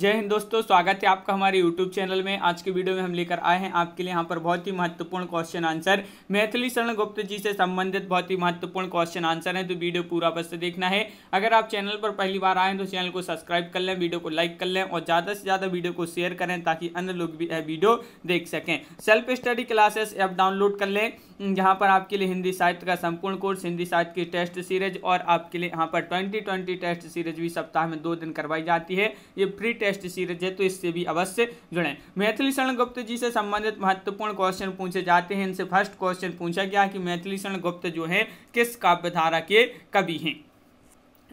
जय हिंद दोस्तों स्वागत है आपका हमारे YouTube चैनल में आज के वीडियो में हम लेकर आए हैं आपके लिए यहाँ पर बहुत ही महत्वपूर्ण क्वेश्चन आंसर मैथिली शरण गुप्त जी से संबंधित बहुत ही महत्वपूर्ण क्वेश्चन आंसर है तो वीडियो पूरा बस देखना है अगर आप चैनल पर पहली बार आए तो चैनल को सब्सक्राइब कर लें वीडियो को लाइक कर लें और ज़्यादा से ज़्यादा वीडियो को शेयर करें ताकि अन्य लोग भी यह वीडियो देख सकें self study classes app download कर लें जहाँ पर आपके लिए हिंदी साहित्य का संपूर्ण कोर्स हिंदी साहित्य की टेस्ट सीरीज और आपके लिए यहाँ पर ट्वेंटी ट्वेंटी टेस्ट सीरीज भी सप्ताह में दो दिन करवाई जाती है ये फ्री टेस्ट सीरीज है तो इससे भी अवश्य जुड़ें मैथिली शरण गुप्त जी से संबंधित महत्वपूर्ण क्वेश्चन पूछे जाते हैं इनसे फर्स्ट क्वेश्चन पूछा गया कि मैथिली शरण गुप्त जो है किस काव्यधारा के कवि हैं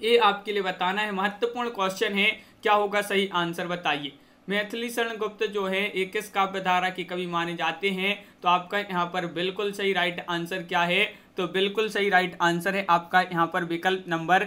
ये आपके लिए बताना है महत्वपूर्ण क्वेश्चन है क्या होगा सही आंसर बताइए मैथिली शरण गुप्त जो है एक काव्य धारा के कवि माने जाते हैं तो आपका यहाँ पर बिल्कुल सही राइट आंसर क्या है तो बिल्कुल सही राइट आंसर है आपका यहाँ पर विकल्प नंबर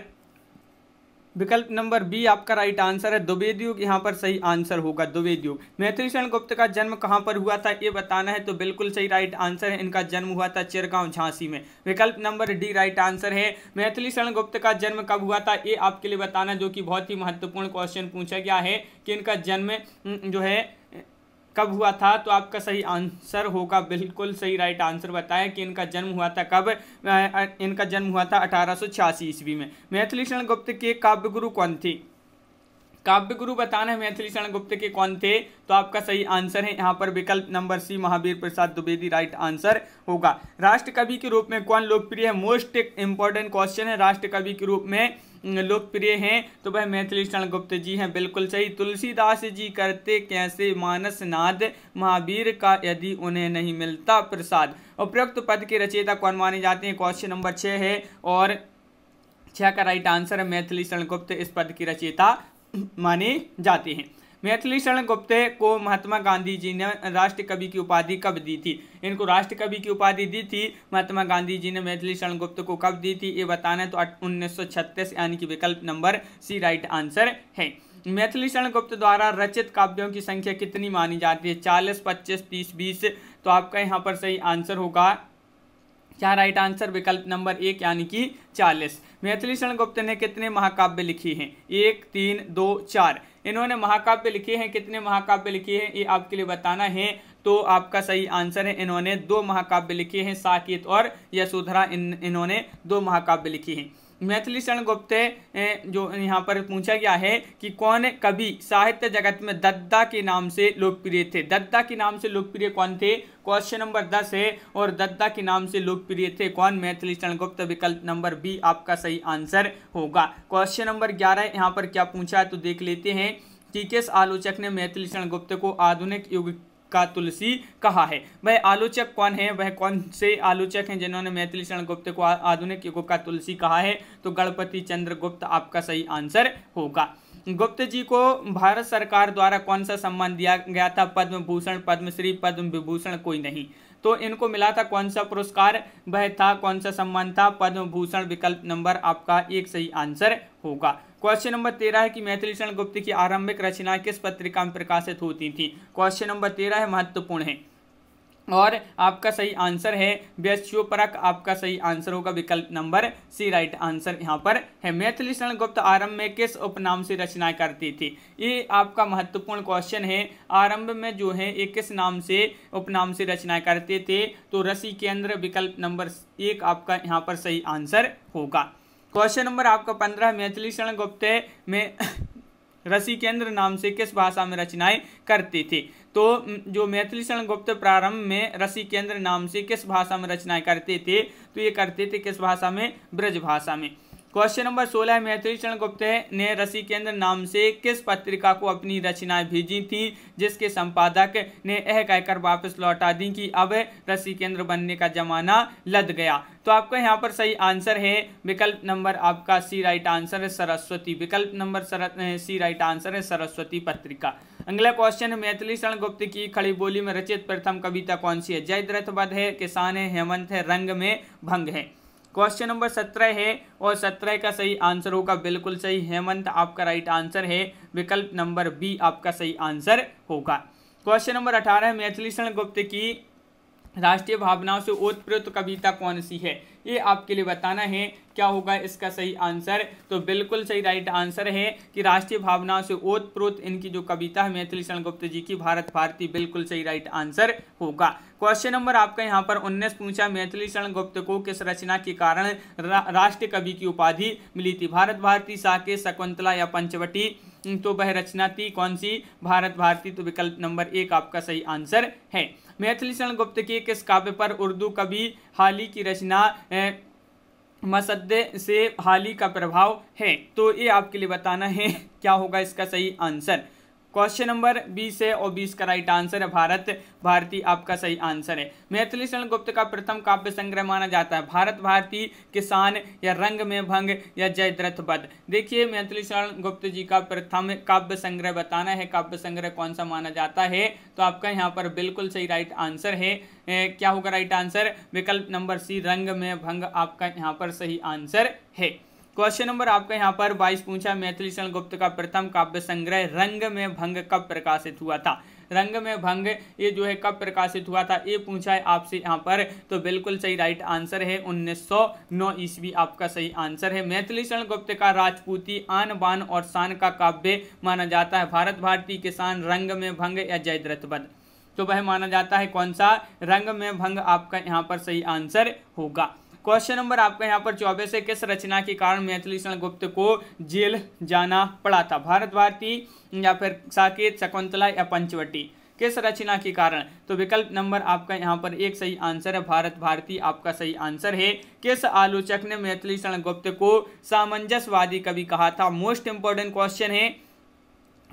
विकल्प नंबर बी आपका राइट आंसर है द्विवेद युग यहाँ पर सही आंसर होगा द्विवेद युग मैथिली शरण गुप्त का जन्म कहाँ पर हुआ था ये बताना है तो बिल्कुल सही राइट आंसर है इनका जन्म हुआ था चिरगांव झांसी में विकल्प नंबर डी राइट आंसर है मैथिली शरण गुप्त का जन्म कब हुआ था ये आपके लिए बताना जो कि बहुत ही महत्वपूर्ण क्वेश्चन पूछा गया है कि इनका जन्म जो है कब हुआ था तो आपका सही आंसर होगा बिल्कुल सही राइट आंसर बताया कि इनका जन्म हुआ था कब इनका जन्म हुआ था अठारह ईस्वी में मैथिली शरण गुप्त के काव्य गुरु कौन थी काव्य गुरु बताना है मैथिली शरण गुप्त के कौन थे तो आपका सही आंसर है यहाँ पर विकल्प नंबर C Mahavir Prasad Dwivedi right answer होगा राष्ट्र कवि के रूप में कौन लोकप्रिय है मोस्ट इंपॉर्टेंट क्वेश्चन है राष्ट्र कवि के रूप में लोकप्रिय हैं तो वह मैथिली शरण गुप्त जी हैं बिल्कुल सही तुलसीदास जी करते कैसे मानस नाद महावीर का यदि उन्हें नहीं मिलता प्रसाद उपयुक्त पद के रचयिता कौन माने जाते हैं क्वेश्चन नंबर छः है और छः का राइट आंसर है मैथिली शरण गुप्त इस पद की रचयिता माने जाते हैं मैथिली शरण गुप्ते को महात्मा गांधी जी ने राष्ट्र कवि की उपाधि कब दी थी इनको राष्ट्र कवि की उपाधि दी थी महात्मा गांधी जी ने मैथिली शरण गुप्त को कब दी थी ये बताना है तो उन्नीस यानी कि विकल्प नंबर सी राइट आंसर है मैथिली शरण गुप्त द्वारा रचित काव्यों की संख्या कितनी मानी जाती है चालीस पच्चीस तीस बीस तो आपका यहाँ पर सही आंसर होगा यहाँ राइट आंसर विकल्प नंबर एक यानी कि चालीस मैथिली शरण गुप्त ने कितने महाकाव्य लिखी हैं एक तीन दो चार इन्होंने महाकाव्य लिखे हैं कितने महाकाव्य लिखे हैं ये आपके लिए बताना है तो आपका सही आंसर है इन्होंने दो महाकाव्य लिखे हैं साकेत और यशोधरा इन इन्होंने दो महाकाव्य लिखी हैं मैथिली शरण गुप्ते जो यहाँ पर पूछा गया है कि कौन कवि साहित्य जगत में दद्दा के नाम से लोकप्रिय थे दद्दा के नाम से लोकप्रिय कौन थे क्वेश्चन नंबर दस है और दद्दा के नाम से लोकप्रिय थे कौन मैथिली शरण गुप्त विकल्प नंबर बी आपका सही आंसर होगा क्वेश्चन नंबर ग्यारह यहाँ पर क्या पूछा है तो देख लेते हैं कि किस आलोचक ने मैथिली शरण गुप्त को आधुनिक युग का तुलसी कहा है वह आलोचक कौन है वह कौन से आलोचक हैं जिन्होंने मैथिली शरण गुप्त को आधुनिक युगों का तुलसी कहा है तो गणपति चंद्र गुप्त आपका सही आंसर होगा गुप्त जी को भारत सरकार द्वारा कौन सा सम्मान दिया गया था पद्म भूषण पद्मश्री पद्म विभूषण कोई नहीं तो इनको मिला था कौन सा पुरस्कार वह था कौन सा सम्मान था पद्म भूषण विकल्प नंबर आपका एक सही आंसर होगा क्वेश्चन नंबर तेरह है कि मैथिली चरण गुप्त की आरंभिक रचना किस पत्रिका में प्रकाशित होती थी क्वेश्चन नंबर तेरह है महत्वपूर्ण है और आपका सही आंसर है व्यस्योपरक आपका सही आंसर होगा विकल्प नंबर सी राइट आंसर यहाँ पर है मैथिली शरण गुप्त आरंभ में किस उपनाम से रचना करती थी ये आपका महत्वपूर्ण क्वेश्चन है आरंभ में जो है ये किस नाम से उपनाम से रचना करते थे तो रसी केंद्र विकल्प नंबर एक आपका यहाँ पर सही आंसर होगा क्वेश्चन नंबर आपका पंद्रह मैथिली शरण गुप्ते में रसी केंद्र नाम से किस भाषा में रचनाएं करती थी तो जो मैथिली शरण गुप्त प्रारंभ में रसी केंद्र नाम से किस भाषा में रचनाएं करते थे तो ये करते थे किस भाषा में ब्रज भाषा में क्वेश्चन नंबर सोलह मैथिली चरण गुप्त ने रसी केंद्र नाम से किस पत्रिका को अपनी रचनाएं भेजी थी जिसके संपादक ने यह कहकर वापस लौटा दी कि अब रसी केंद्र बनने का जमाना लद गया तो आपका यहाँ पर सही आंसर है विकल्प नंबर आपका सी राइट आंसर है सरस्वती विकल्प नंबर सी राइट आंसर है सरस्वती पत्रिका अगला क्वेश्चन है मैथिली शरण गुप्त की खड़ी बोली में रचित प्रथम कविता कौन सी है जयद्रथ बद है किसान है हेमंत है रंग में भंग है क्वेश्चन नंबर सत्रह है और सत्रह का सही आंसर होगा बिल्कुल सही हेमंत आपका राइट आंसर है विकल्प नंबर बी आपका सही आंसर होगा क्वेश्चन नंबर अठारह मैथिली शरण गुप्त की राष्ट्रीय भावनाओं से उत्प्रोत कविता कौन सी है ये आपके लिए बताना है क्या होगा इसका सही आंसर तो बिल्कुल सही राइट आंसर है कि राष्ट्रीय भावनाओं से ओतप्रोत इनकी जो कविता है मैथिली शरण गुप्त जी की भारत भारती बिल्कुल सही राइट आंसर होगा क्वेश्चन नंबर आपका यहाँ पर उन्नीस पूछा मैथिली शरण गुप्त को किस रचना के कारण रा, राष्ट्र कवि की उपाधि मिली थी भारत भारती साके शकुंतला या पंचवटी हम्म, तो वह रचना थी कौन सी भारत भारती तो विकल्प नंबर एक आपका सही आंसर है मैथिली शरण गुप्त के किस काव्य पर उर्दू कवि हाली की रचना मसदे से हाली का प्रभाव है तो ये आपके लिए बताना है क्या होगा इसका सही आंसर क्वेश्चन नंबर बीस है और बीस का राइट आंसर है भारत भारती आपका सही आंसर है मैथिली शरण गुप्त का प्रथम काव्य संग्रह माना जाता है भारत भारती किसान या रंग में भंग या जयद्रथ बद देखिए मैथिली शरण गुप्त जी का प्रथम काव्य संग्रह बताना है काव्य संग्रह कौन सा माना जाता है तो आपका यहाँ पर बिल्कुल सही राइट आंसर है ए, क्या होगा राइट आंसर विकल्प नंबर सी रंग में भंग आपका यहाँ पर सही आंसर है क्वेश्चन नंबर आपका यहाँ पर बाईस पूछा मैथिली शरण गुप्त का प्रथम काव्य संग्रह रंग में भंग कब प्रकाशित हुआ था रंग में भंग ये जो है कब प्रकाशित हुआ था ये पूछा है आपसे यहाँ पर तो बिल्कुल सही राइट आंसर है 1909 ईस्वी आपका सही आंसर है मैथिली शरण गुप्त का राजपूती आन बान और शान का काव्य माना जाता है भारत भारती किसान रंग में भंग या जयद्रथ बद तो वह माना जाता है कौन सा रंग में भंग आपका यहाँ पर सही आंसर होगा क्वेश्चन नंबर आपका यहाँ पर चौबीस है किस रचना के कारण मैथिली शरण गुप्त को जेल जाना पड़ा था भारत भारती या फिर साकेत शकुंतला या पंचवटी किस रचना के कारण तो विकल्प नंबर आपका यहाँ पर एक सही आंसर है भारत भारती आपका सही आंसर है किस आलोचक ने मैथिली शरण गुप्त को सामंजस्यवादी कवि कहा था मोस्ट इंपॉर्टेंट क्वेश्चन है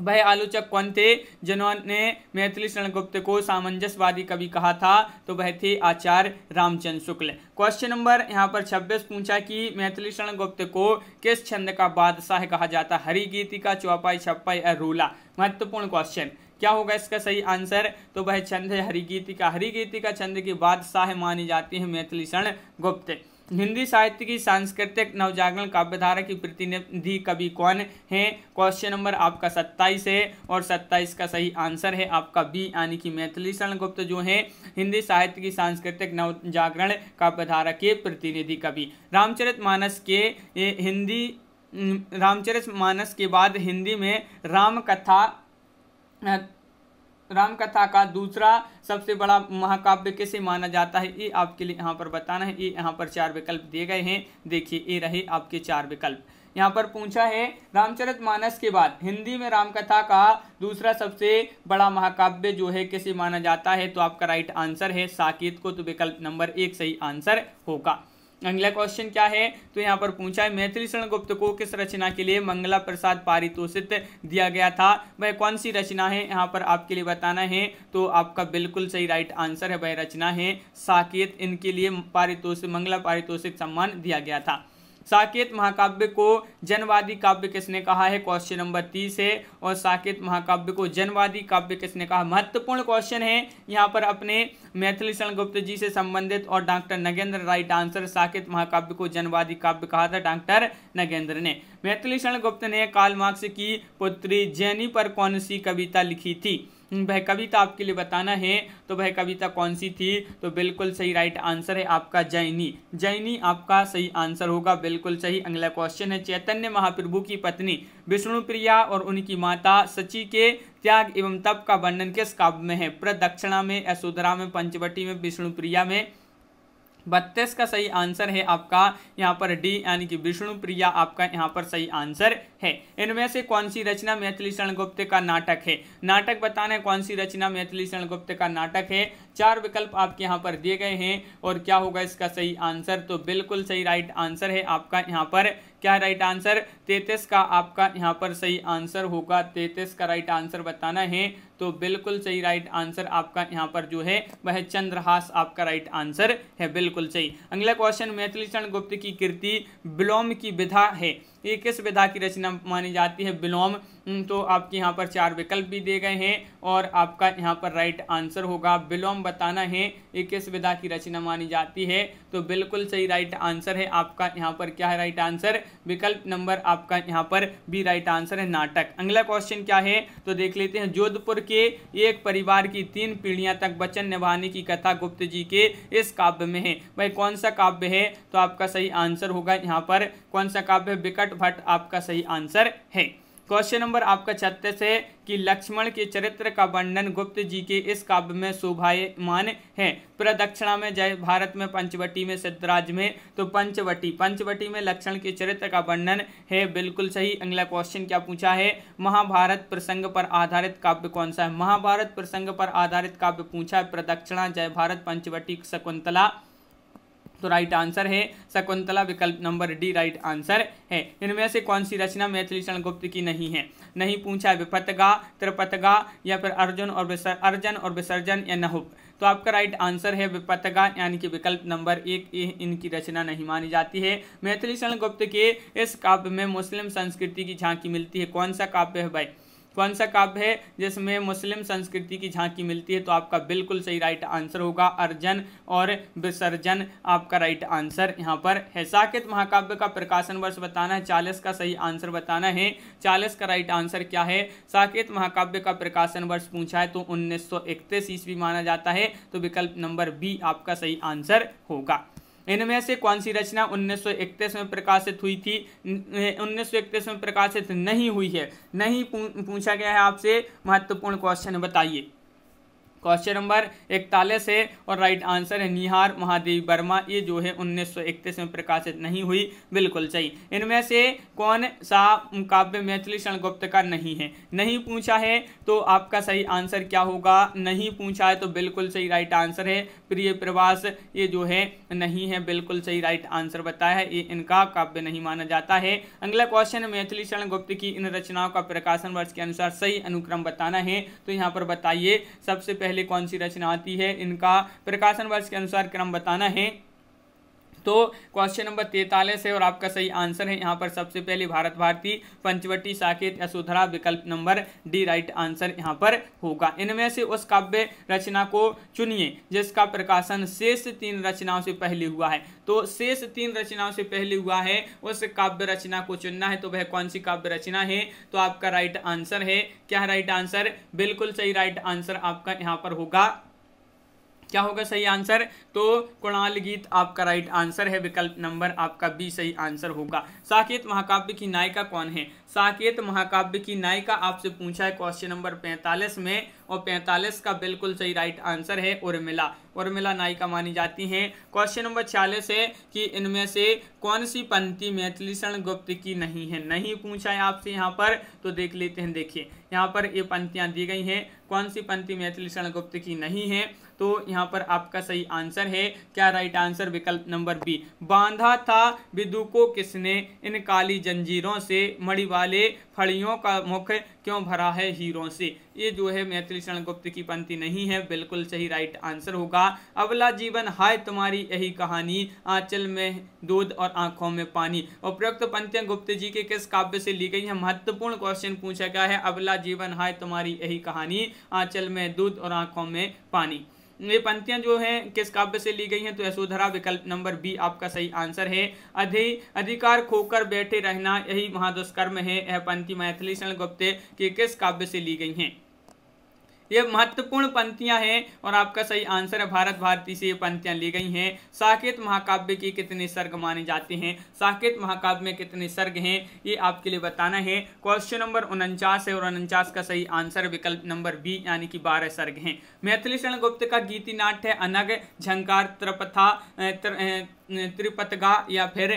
वह आलोचक कौन थे जिन्होंने मैथिली शरण गुप्त को सामंजस्यवादी कवि कहा था तो वह थे आचार्य रामचंद्र शुक्ल क्वेश्चन नंबर यहाँ पर 26 पूछा कि मैथिली शरण गुप्त को किस छंद का बादशाह कहा जाता हरी गीति का चौपाई छप्पाई अरूला महत्वपूर्ण क्वेश्चन क्या होगा इसका सही आंसर तो वह छंद है हरिगीति का हरिगीति का छंद की बादशाह मानी जाती है मैथिली शरण गुप्त हिंदी साहित्य की सांस्कृतिक नवजागरण काव्यधारा की प्रतिनिधि कवि कौन है क्वेश्चन नंबर आपका सत्ताईस है और सत्ताईस का सही आंसर है आपका बी यानी कि मैथिली शरण गुप्त जो है हिंदी साहित्य की सांस्कृतिक नवजागरण काव्यधारा के प्रतिनिधि कवि रामचरित मानस के हिंदी रामचरित मानस के बाद हिंदी में राम कथा रामकथा का दूसरा सबसे बड़ा महाकाव्य कैसे माना जाता है ये आपके लिए यहाँ पर बताना है ये यहाँ पर चार विकल्प दिए गए हैं देखिए ये रहे आपके चार विकल्प यहाँ पर पूछा है रामचरित मानस के बाद हिंदी में रामकथा का दूसरा सबसे बड़ा महाकाव्य जो है कैसे माना जाता है तो आपका राइट आंसर है साकेत को तो विकल्प नंबर एक सही आंसर होगा अगला क्वेश्चन क्या है तो यहाँ पर पूछा है मैथिली शरण गुप्त को किस रचना के लिए मंगला प्रसाद पारितोषित दिया गया था वह कौन सी रचना है यहाँ पर आपके लिए बताना है तो आपका बिल्कुल सही राइट आंसर है वह रचना है साकेत इनके लिए पारितोषित मंगला पारितोषिक सम्मान दिया गया था साकेत महाकाव्य को जनवादी काव्य किसने कहा है क्वेश्चन नंबर तीस है और साकेत महाकाव्य को जनवादी काव्य किसने कहा महत्वपूर्ण क्वेश्चन है यहाँ पर अपने मैथिली शरण गुप्त जी से संबंधित और doctor Nagendra right answer Saket महाकाव्य को जनवादी काव्य कहा था डॉक्टर नगेंद्र ने मैथिली शरण गुप्त ने काल मार्क्स की पुत्री जैनी पर कौन सी कविता लिखी थी वह कविता आपके लिए बताना है तो वह कविता कौन सी थी तो बिल्कुल सही राइट आंसर है आपका जैनी जैनी आपका सही आंसर होगा बिल्कुल सही अगला क्वेश्चन है चैतन्य महाप्रभु की पत्नी विष्णु प्रिया और उनकी माता सची के त्याग एवं तप का वर्णन किस काव्य में है प्रदक्षिणा में यशोधरा में पंचवटी में विष्णुप्रिया में बत्तीस का सही आंसर है आपका यहाँ पर डी यानी कि विष्णुप्रिया आपका यहाँ पर सही आंसर है इनमें से कौन सी रचना मैथिली शरण गुप्त का नाटक है नाटक बताना है कौन सी रचना मैथिली शरण गुप्त का नाटक है चार विकल्प आपके यहाँ पर दिए गए हैं और क्या होगा इसका सही आंसर तो बिल्कुल सही राइट आंसर है आपका यहाँ पर क्या राइट आंसर तैतीस का आपका यहाँ पर सही आंसर होगा तैतीस का राइट आंसर बताना है तो बिल्कुल सही राइट आंसर आपका यहाँ पर जो है वह चंद्रहास आपका राइट आंसर है बिल्कुल सही अगला क्वेश्चन मैथिली चरण गुप्त की कृति विलोम की विधा है ये किस विधा की रचना मानी जाती है विलोम हम्म, तो आपके यहाँ पर चार विकल्प भी दिए गए हैं और आपका यहाँ पर राइट आंसर होगा विलोम बताना है ये किस विधा की रचना मानी जाती है तो बिल्कुल सही राइट आंसर है आपका यहाँ पर क्या है राइट आंसर विकल्प नंबर आपका यहाँ पर भी राइट आंसर है नाटक अगला क्वेश्चन क्या है तो देख लेते हैं जोधपुर के एक परिवार की तीन पीढ़ियाँ तक वचन निभाने की कथा गुप्त जी के इस काव्य में है भाई कौन सा काव्य है तो आपका सही आंसर होगा यहाँ पर कौन सा काव्य विकट भट्ट आपका सही आंसर है क्वेश्चन नंबर आपका छत्तीस है कि लक्ष्मण के चरित्र का वर्णन गुप्त जी के इस काव्य में शोभायमान है प्रदक्षिणा में जय भारत में पंचवटी में सिद्धराज में तो पंचवटी पंचवटी में लक्ष्मण के चरित्र का वर्णन है बिल्कुल सही अगला क्वेश्चन क्या पूछा है महाभारत प्रसंग पर आधारित काव्य कौन सा है महाभारत प्रसंग पर आधारित काव्य पूछा है प्रदक्षिणा जय भारत पंचवटी शकुंतला तो राइट आंसर है शकुंतला विकल्प नंबर डी राइट आंसर है इनमें से कौन सी रचना मैथिली शरण गुप्त की नहीं है नहीं पूछा विपतगा त्रिपतगा या फिर अर्जुन और अर्जन और विसर्जन या नहुप तो आपका राइट आंसर है विपतगा यानी कि विकल्प नंबर एक ए इनकी रचना नहीं मानी जाती है मैथिली शरण गुप्त के इस काव्य में मुस्लिम संस्कृति की झांकी मिलती है कौन सा काव्य है भाई कौन सा काव्य है जिसमें मुस्लिम संस्कृति की झांकी मिलती है तो आपका बिल्कुल सही राइट आंसर होगा अर्जन और विसर्जन आपका राइट आंसर यहाँ पर है साकेत महाकाव्य का प्रकाशन वर्ष बताना है चालीस का सही आंसर बताना है चालीस का राइट आंसर क्या है साकेत महाकाव्य का प्रकाशन वर्ष पूछा है तो उन्नीस ईस्वी माना जाता है तो विकल्प नंबर बी आपका सही आंसर होगा इनमें से कौन सी रचना 1931 में प्रकाशित हुई थी 1931 में प्रकाशित नहीं हुई है नहीं पूछा गया है आपसे महत्वपूर्ण क्वेश्चन बताइए क्वेश्चन नंबर इकतालीस है और राइट आंसर है निहार महादेव वर्मा ये जो है उन्नीस में प्रकाशित नहीं हुई बिल्कुल सही इनमें से कौन सा काव्य मैथिली क्षण गुप्त का नहीं है नहीं पूछा है तो आपका सही आंसर क्या होगा नहीं पूछा है तो बिल्कुल सही राइट आंसर है प्रिय प्रवास ये जो है नहीं है बिल्कुल सही राइट आंसर बताया है ये इनका काव्य नहीं माना जाता है अगला क्वेश्चन मैथिली क्षण गुप्त की इन रचनाओं का प्रकाशन वर्ष के अनुसार सही अनुक्रम बताना है तो यहाँ पर बताइए सबसे पहले पहले कौन सी रचना आती है इनका प्रकाशन वर्ष के अनुसार क्रम बताना है तो क्वेश्चन नंबर तैतालीस है और आपका सही आंसर है यहाँ पर सबसे पहले भारत भारती पंचवटी साकेत यशोधरा विकल्प नंबर डी राइट आंसर यहाँ पर होगा इनमें से उस काव्य रचना को चुनिए जिसका प्रकाशन शेष तीन रचनाओं से पहले हुआ है तो शेष तीन रचनाओं से पहले हुआ है उस काव्य रचना को चुनना है तो वह कौन सी काव्य रचना है तो आपका राइट आंसर है क्या राइट आंसर बिल्कुल सही राइट आंसर आपका यहाँ पर होगा क्या होगा सही आंसर तो कुणाल गीत आपका राइट आंसर है विकल्प नंबर आपका बी सही आंसर होगा साकेत महाकाव्य की नायिका कौन है साकेत महाकाव्य की नायिका आपसे पूछा है क्वेश्चन नंबर 45 में और 45 का बिल्कुल सही राइट आंसर है उर्मिला उर्मिला नायिका मानी जाती हैं क्वेश्चन नंबर छियालीस है कि इनमें से कौन सी पंक्ति मैथिलीषण गुप्त की नहीं है नहीं पूछा है आपसे यहाँ पर तो देख लेते हैं देखिए यहाँ पर ये पंक्तियाँ दी गई हैं कौन सी पंक्ति मैथिलीषण गुप्त की नहीं है तो यहाँ पर आपका सही आंसर है क्या राइट आंसर विकल्प नंबर बी बांधा था विदु को किसने इन काली जंजीरों से मणिवा वाले फड़ियों का मुख क्यों भरा है हीरों से ये जो है मैथिली शरण गुप्त की पंक्ति नहीं है बिल्कुल सही राइट आंसर होगा अबला जीवन हाय तुम्हारी यही कहानी आंचल में दूध और आंखों में पानी उपयुक्त पंक्तियां गुप्त जी के किस काव्य से ली गई है महत्वपूर्ण क्वेश्चन पूछा गया है अबला जीवन हाय तुम्हारी यही कहानी आंचल में दूध और आंखों में पानी ये पंक्तियां जो हैं किस काव्य से ली गई हैं तो यशोधरा विकल्प नंबर बी आपका सही आंसर है अधि अधिकार खोकर बैठे रहना यही महादुष्कर्म है यह पंक्ति मैथिली शरण गुप्ते के किस काव्य से ली गई हैं ये महत्वपूर्ण पंक्तियां हैं और आपका सही आंसर है भारत भारती से ये पंक्तियां ली गई हैं साकेत महाकाव्य के कितने सर्ग माने जाते हैं साकेत महाकाव्य में कितने सर्ग हैं ये आपके लिए बताना है क्वेश्चन नंबर उनचास है और उनचास का सही आंसर विकल्प नंबर बी यानी कि बारह सर्ग हैं मैथिली शरण गुप्त का गीति नाट्य अनग झंकार त्रपथा त्र त्रिपतगा या फिर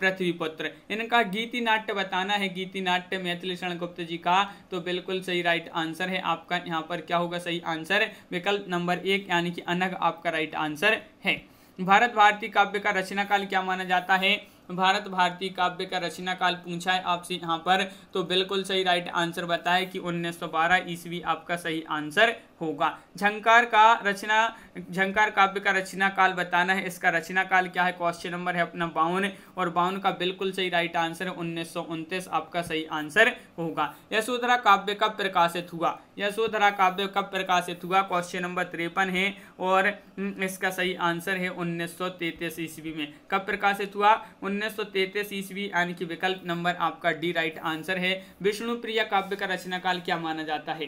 पृथ्वी पुत्र इनका गीति नाट्य बताना है गीति नाट्य मैथिली शरण गुप्त जी का तो बिल्कुल सही राइट आंसर है आपका यहाँ पर क्या होगा सही आंसर विकल्प नंबर एक यानी कि अनग आपका राइट आंसर है भारत भारती काव्य का रचना काल क्या माना जाता है भारत भारती काव्य का रचना काल पूछा है आपसे यहाँ पर तो बिल्कुल सही राइट आंसर बताया कि 1912 ईस्वी आपका सही आंसर होगा झंकार का रचना झंकार काव्य का रचना काल बताना है इसका रचना काल क्या है क्वेश्चन नंबर है अपना बावन और बावन का बिल्कुल सही राइट आंसर है उन्नीस आपका सही आंसर होगा यशोधरा काव्य कब का प्रकाशित हुआ यशोधरा काव्य कब प्रकाशित हुआ क्वेश्चन नंबर तिरपन है और हम्म, इसका सही आंसर है उन्नीस सौ ईस्वी में कब प्रकाशित हुआ उन्नीस सौ ईस्वी यानी कि विकल्प नंबर आपका डी राइट आंसर है विष्णुप्रिया काव्य का रचना काल क्या माना जाता है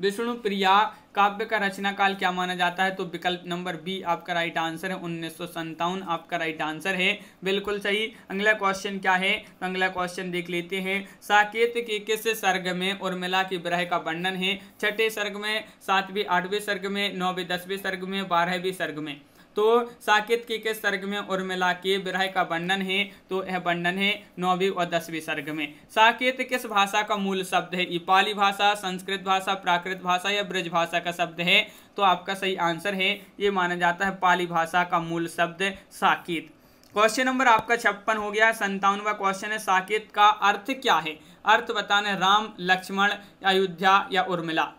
विष्णु प्रिया काव्य का रचना काल क्या माना जाता है तो विकल्प नंबर बी आपका राइट आंसर है उन्नीस आपका राइट आंसर है बिल्कुल सही अगला क्वेश्चन क्या है तो अगला क्वेश्चन देख लेते हैं साकेत के किस सर्ग में उर्मिला की ब्रह का वर्णन है छठे सर्ग में सातवें आठवें सर्ग में नौवें दसवें सर्ग में बारहवीं सर्ग में तो साकेत के, के सर्ग में उर्मिला के विरह का वर्णन है तो यह वर्णन है नौवीं और दसवीं सर्ग में साकेत किस भाषा का मूल शब्द है ये पाली भाषा संस्कृत भाषा प्राकृत भाषा या ब्रज भाषा का शब्द है तो आपका सही आंसर है ये माना जाता है पाली भाषा का मूल शब्द साकेत क्वेश्चन नंबर आपका छप्पन हो गया संतावनवा क्वेश्चन है साकेत का अर्थ क्या है अर्थ बताने राम लक्ष्मण अयोध्या या उर्मिला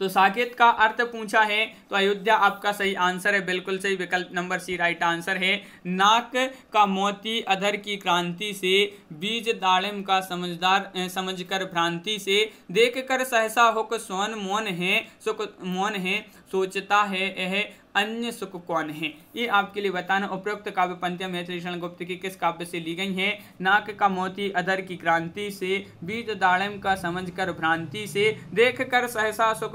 तो साकेत का अर्थ पूछा है तो अयोध्या आपका सही आंसर है बिल्कुल सही विकल्प नंबर सी राइट आंसर है नाक का मोती अधर की क्रांति से बीज दाड़िम का समझदार समझकर भ्रांति से देख कर सहसा हुक सोन मौन है सुख मौन है सोचता है यह अन्य सुख कौन है ये आपके लिए बताना उपरोक्त काव्य पंक्तियां मैथिलीषण गुप्त की किस काव्य से ली गई हैं नाक का मोती अधर की क्रांति से बीज दाड़म का समझ कर भ्रांति से देख कर सहसा सुख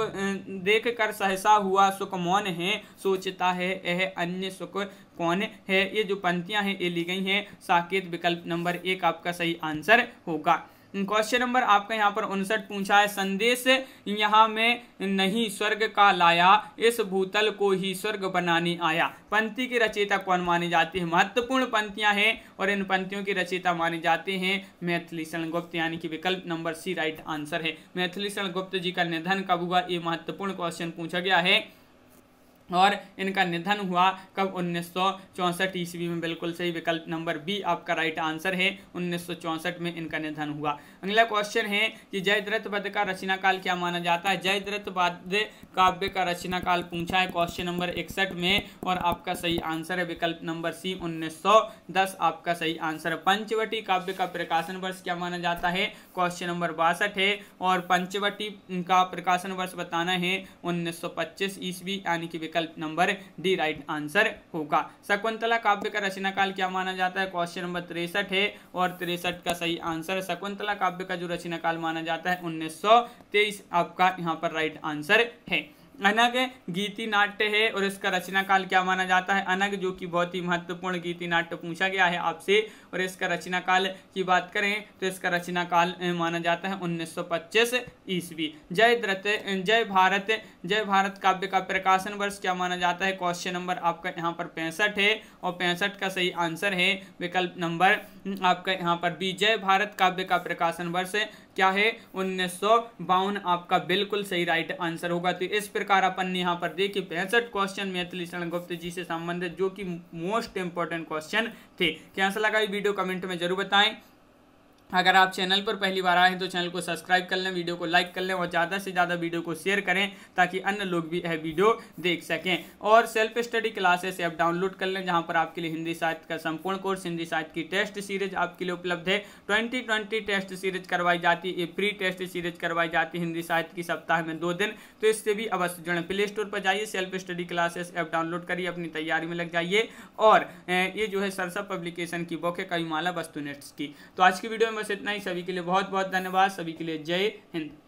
देख कर सहसा हुआ सुख मौन है सोचता है यह अन्य सुख कौन है ये जो पंक्तियां हैं ये ली गई हैं साकेत विकल्प नंबर एक आपका सही आंसर होगा क्वेश्चन नंबर आपका यहाँ पर उनसठ पूछा है संदेश यहाँ में नहीं स्वर्ग का लाया इस भूतल को ही स्वर्ग बनाने आया पंक्ति की रचयिता कौन मानी जाती है महत्वपूर्ण पंक्तियाँ हैं और इन पंक्तियों की रचयिता माने जाते हैं मैथिली शरण गुप्त यानी कि विकल्प नंबर सी राइट आंसर है मैथिली शरण गुप्त जी का निधन कब हुआ ये महत्वपूर्ण क्वेश्चन पूछा गया है और इनका निधन हुआ कब उन्नीस ईस्वी में बिल्कुल सही विकल्प नंबर बी आपका राइट आंसर है उन्नीस में इनका निधन हुआ अगला क्वेश्चन है कि जयद्रथ पद का रचना काल क्या माना जाता है जयद्रथ पद काव्य का रचना काल पूछा है क्वेश्चन नंबर इकसठ में और आपका सही आंसर है विकल्प नंबर सी 1910 आपका सही आंसर है पंचवटी काव्य का प्रकाशन वर्ष क्या माना जाता है क्वेश्चन नंबर बासठ है और पंचवटी का प्रकाशन वर्ष बताना है 1925 ईस्वी यानी कि विकल्प नंबर डी राइट आंसर होगा शकुंतला काव्य का रचना काल क्या माना जाता है क्वेश्चन नंबर तिरसठ है और तिरसठ का सही आंसर शकुंतला काव्य काव्य का जो रचना काल माना जाता है उन्नीस आपका यहाँ पर राइट आंसर है अनग गीति नाट्य है और इसका रचना काल क्या माना जाता है अनग जो कि बहुत ही महत्वपूर्ण गीति नाट्य पूछा गया है आपसे और इसका रचना काल की बात करें तो इसका रचना काल माना जाता है 1925 ईस्वी जय द्रत जय भारत जय भारत काव्य का प्रकाशन वर्ष क्या माना जाता है क्वेश्चन नंबर आपका यहाँ पर पैंसठ है और पैंसठ का सही आंसर है विकल्प नंबर आपका यहाँ पर बी जय भारत काव्य का प्रकाशन वर्ष क्या है उन्नीस आपका बिल्कुल सही राइट आंसर होगा तो इस प्रकार अपन ने यहाँ पर देखिए पैंसठ क्वेश्चन मैथिली शरण गुप्त जी से संबंधित जो कि मोस्ट इंपॉर्टेंट क्वेश्चन थे कैसा लगा ये वीडियो कमेंट में जरूर बताएं अगर आप चैनल पर पहली बार आए हैं तो चैनल को सब्सक्राइब कर लें वीडियो को लाइक कर लें और ज़्यादा से ज़्यादा वीडियो को शेयर करें ताकि अन्य लोग भी यह वीडियो देख सकें और self study classes app download कर लें जहां पर आपके लिए हिंदी साहित्य का संपूर्ण कोर्स हिंदी साहित्य की टेस्ट सीरीज आपके लिए उपलब्ध है ट्वेंटी ट्वेंटी टेस्ट सीरीज करवाई जाती है प्री टेस्ट सीरीज करवाई जाती है हिंदी साहित्य की सप्ताह में दो दिन तो इससे भी अवश्य जुड़े प्ले स्टोर पर जाइए self study classes app download करिए अपनी तैयारी में लग जाइए और ये जो है सरसा पब्लिकेशन की बुक है कविमाला वस्तुनिष्ठ की तो आज की वीडियो में बस इतना ही सभी के लिए बहुत बहुत धन्यवाद सभी के लिए जय हिंद